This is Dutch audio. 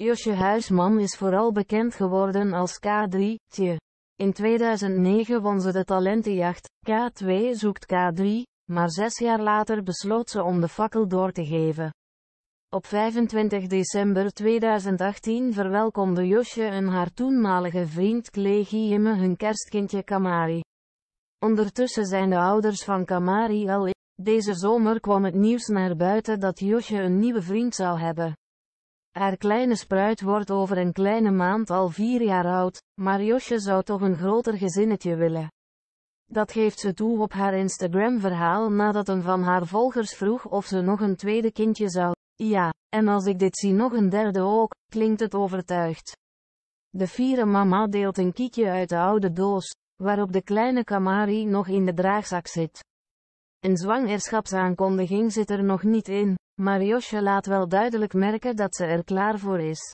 Josje Huisman is vooral bekend geworden als K3, tje. In 2009 won ze de talentenjacht, K2 zoekt K3, maar zes jaar later besloot ze om de fakkel door te geven. Op 25 december 2018 verwelkomde Josje en haar toenmalige vriend Klegi Jimme hun kerstkindje Kamari. Ondertussen zijn de ouders van Kamari al in. Deze zomer kwam het nieuws naar buiten dat Josje een nieuwe vriend zou hebben. Haar kleine spruit wordt over een kleine maand al vier jaar oud, maar Josje zou toch een groter gezinnetje willen. Dat geeft ze toe op haar Instagram-verhaal nadat een van haar volgers vroeg of ze nog een tweede kindje zou. Ja, en als ik dit zie nog een derde ook, klinkt het overtuigd. De vierde mama deelt een kiekje uit de oude doos, waarop de kleine Kamari nog in de draagzak zit. Een zwangerschapsaankondiging zit er nog niet in, maar Josje laat wel duidelijk merken dat ze er klaar voor is.